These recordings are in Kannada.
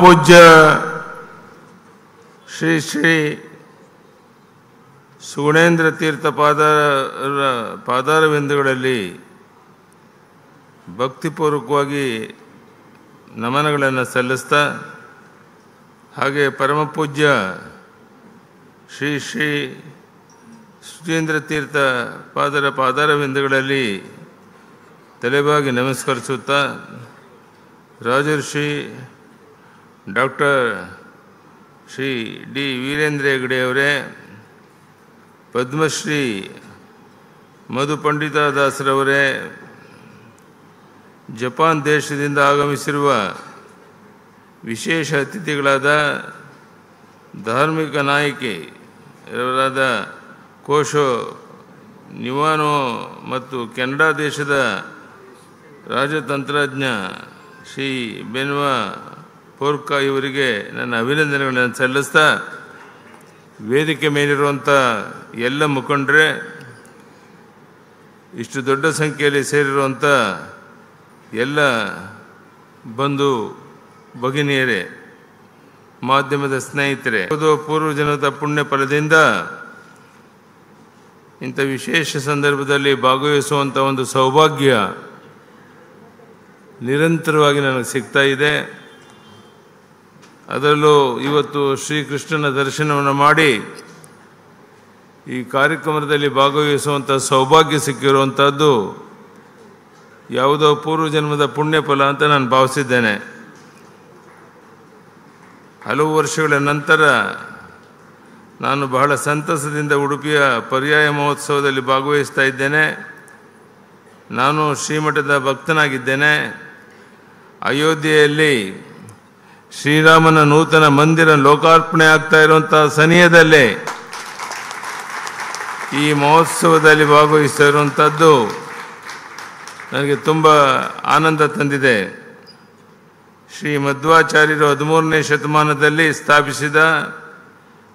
ಪೂಜ್ಯ ಶ್ರೀ ಶ್ರೀ ಸುಗುಣೇಂದ್ರ ತೀರ್ಥ ಪಾದಾರ ಪಾದಾರವೆಂದುಗಳಲ್ಲಿ ಭಕ್ತಿಪೂರ್ವಕವಾಗಿ ನಮನಗಳನ್ನು ಸಲ್ಲಿಸ್ತಾ ಹಾಗೆ ಪರಮಪೂಜ್ಯ ಶ್ರೀ ಶ್ರೀ ಸುಜೇಂದ್ರ ತೀರ್ಥ ಪಾದರ ಪಾದಾರವೆಂದುಗಳಲ್ಲಿ ತಲೆಬಾಗಿ ನಮಸ್ಕರಿಸುತ್ತಾ ರಾಜರ್ಷಿ ಡಾಕ್ಟರ್ ಶ್ರೀ ಡಿ ವೀರೇಂದ್ರ ಹೆಗಡೆಯವರೇ ಪದ್ಮಶ್ರೀ ಮಧು ದಾಸ್ರವರೇ ಜಪಾನ್ ದೇಶದಿಂದ ಆಗಮಿಸಿರುವ ವಿಶೇಷ ಅತಿಥಿಗಳಾದ ಧಾರ್ಮಿಕ ನಾಯಕಿ ಇವರಾದ ಕೋಶೋ ನಿವಾನೋ ಮತ್ತು ಕೆನಡಾ ದೇಶದ ರಾಜತಂತ್ರಜ್ಞ ಶ್ರೀ ಬೆನ್ವಾ ಕೋರ್ಕ ಇವರಿಗೆ ನನ್ನ ಅಭಿನಂದನೆಗಳನ್ನು ಸಲ್ಲಿಸ್ತಾ ವೇದಿಕೆ ಮೇಲಿರುವಂಥ ಎಲ್ಲ ಮುಖಂಡರೇ ಇಷ್ಟು ದೊಡ್ಡ ಸಂಖ್ಯೆಯಲ್ಲಿ ಸೇರಿರುವಂಥ ಎಲ್ಲ ಬಂಧು ಭಗಿನಿಯರೇ ಮಾಧ್ಯಮದ ಸ್ನೇಹಿತರೆ ಪೂರ್ವಜನದ ಪುಣ್ಯ ಫಲದಿಂದ ಇಂಥ ವಿಶೇಷ ಸಂದರ್ಭದಲ್ಲಿ ಭಾಗವಹಿಸುವಂಥ ಒಂದು ಸೌಭಾಗ್ಯ ನಿರಂತರವಾಗಿ ನನಗೆ ಸಿಗ್ತಾ ಇದೆ ಅದರಲ್ಲೂ ಇವತ್ತು ಶ್ರೀಕೃಷ್ಣನ ದರ್ಶನವನ್ನು ಮಾಡಿ ಈ ಕಾರ್ಯಕ್ರಮದಲ್ಲಿ ಭಾಗವಹಿಸುವಂಥ ಸೌಭಾಗ್ಯ ಸಿಕ್ಕಿರುವಂಥದ್ದು ಯಾವುದೋ ಪೂರ್ವ ಜನ್ಮದ ಪುಣ್ಯ ಫಲ ಅಂತ ನಾನು ಭಾವಿಸಿದ್ದೇನೆ ಹಲವು ವರ್ಷಗಳ ನಂತರ ನಾನು ಬಹಳ ಸಂತಸದಿಂದ ಉಡುಪಿಯ ಪರ್ಯಾಯ ಮಹೋತ್ಸವದಲ್ಲಿ ಭಾಗವಹಿಸ್ತಾ ಇದ್ದೇನೆ ನಾನು ಶ್ರೀಮಠದ ಭಕ್ತನಾಗಿದ್ದೇನೆ ಅಯೋಧ್ಯೆಯಲ್ಲಿ ಶ್ರೀರಾಮನ ನೂತನ ಮಂದಿರ ಲೋಕಾರ್ಪಣೆ ಆಗ್ತಾ ಇರುವಂಥ ಸನಿಹದಲ್ಲೇ ಈ ಮಹೋತ್ಸವದಲ್ಲಿ ಭಾಗವಹಿಸ್ತಾ ಇರುವಂಥದ್ದು ನನಗೆ ತುಂಬ ಆನಂದ ತಂದಿದೆ ಶ್ರೀ ಮಧ್ವಾಚಾರ್ಯರು ಹದಿಮೂರನೇ ಶತಮಾನದಲ್ಲಿ ಸ್ಥಾಪಿಸಿದ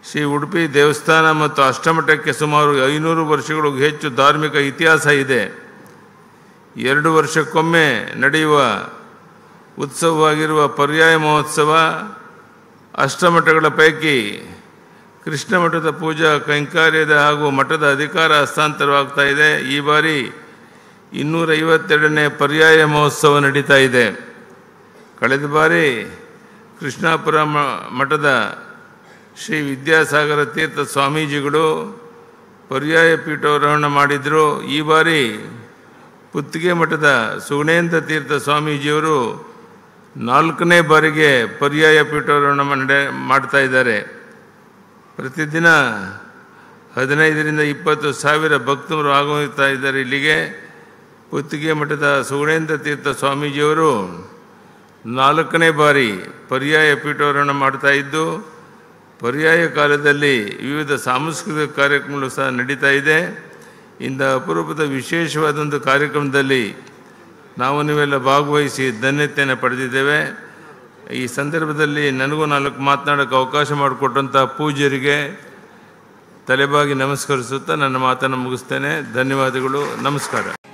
ಶ್ರೀ ಉಡುಪಿ ದೇವಸ್ಥಾನ ಮತ್ತು ಅಷ್ಟಮಠಕ್ಕೆ ಸುಮಾರು ಐನೂರು ವರ್ಷಗಳಿಗೂ ಹೆಚ್ಚು ಧಾರ್ಮಿಕ ಇತಿಹಾಸ ಇದೆ ಎರಡು ವರ್ಷಕ್ಕೊಮ್ಮೆ ನಡೆಯುವ ಉತ್ಸವವಾಗಿರುವ ಪರ್ಯಾಯ ಮಹೋತ್ಸವ ಅಷ್ಟಮಠಗಳ ಪೈಕಿ ಕೃಷ್ಣ ಮಠದ ಪೂಜಾ ಕೈಂಕಾರ್ಯದ ಹಾಗೂ ಮಠದ ಅಧಿಕಾರ ಹಸ್ತಾಂತರವಾಗ್ತಾ ಇದೆ ಈ ಬಾರಿ ಇನ್ನೂರೈವತ್ತೆರಡನೇ ಪರ್ಯಾಯ ಮಹೋತ್ಸವ ನಡೀತಾ ಇದೆ ಕಳೆದ ಬಾರಿ ಕೃಷ್ಣಾಪುರ ಮಠದ ಶ್ರೀ ವಿದ್ಯಾಸಾಗರ ತೀರ್ಥ ಸ್ವಾಮೀಜಿಗಳು ಪರ್ಯಾಯ ಪೀಠಾರೋಹಣ ಮಾಡಿದರು ಈ ಬಾರಿ ಪುತ್ತಿಗೆ ಮಠದ ಸುಗುಣೇಂದ್ರ ತೀರ್ಥ ಸ್ವಾಮೀಜಿಯವರು ನಾಲ್ಕನೇ ಬಾರಿಗೆ ಪರ್ಯಾಯ ಪೀಠಾರೋಹಣ ಮಂಡೆ ಮಾಡ್ತಾ ಇದ್ದಾರೆ ಪ್ರತಿದಿನ ಹದಿನೈದರಿಂದ ಇಪ್ಪತ್ತು ಸಾವಿರ ಭಕ್ತರು ಆಗಮಿಸ್ತಾ ಇದ್ದಾರೆ ಇಲ್ಲಿಗೆ ಪುತ್ತಿಗೆ ಮಠದ ಸುಗುಣೇಂದ್ರ ತೀರ್ಥ ಸ್ವಾಮೀಜಿಯವರು ನಾಲ್ಕನೇ ಬಾರಿ ಪರ್ಯಾಯ ಪೀಠಾರೋಹಣ ಮಾಡ್ತಾ ಇದ್ದು ಪರ್ಯಾಯ ಕಾಲದಲ್ಲಿ ವಿವಿಧ ಸಾಂಸ್ಕೃತಿಕ ಕಾರ್ಯಕ್ರಮಗಳು ಸಹ ನಡೀತಾ ಇದೆ ಇಂದ ಅಪರೂಪದ ಒಂದು ಕಾರ್ಯಕ್ರಮದಲ್ಲಿ ನಾವು ನೀವೆಲ್ಲ ಭಾಗವಹಿಸಿ ಧನ್ಯತೆಯನ್ನು ಪಡೆದಿದ್ದೇವೆ ಈ ಸಂದರ್ಭದಲ್ಲಿ ನನಗೂ ನಾಲ್ಕು ಮಾತನಾಡೋಕ್ಕೆ ಅವಕಾಶ ಮಾಡಿಕೊಟ್ಟಂಥ ಪೂಜ್ಯರಿಗೆ ತಲೆಬಾಗಿ ನಮಸ್ಕರಿಸುತ್ತಾ ನನ್ನ ಮಾತನ್ನು ಮುಗಿಸ್ತೇನೆ ಧನ್ಯವಾದಗಳು ನಮಸ್ಕಾರ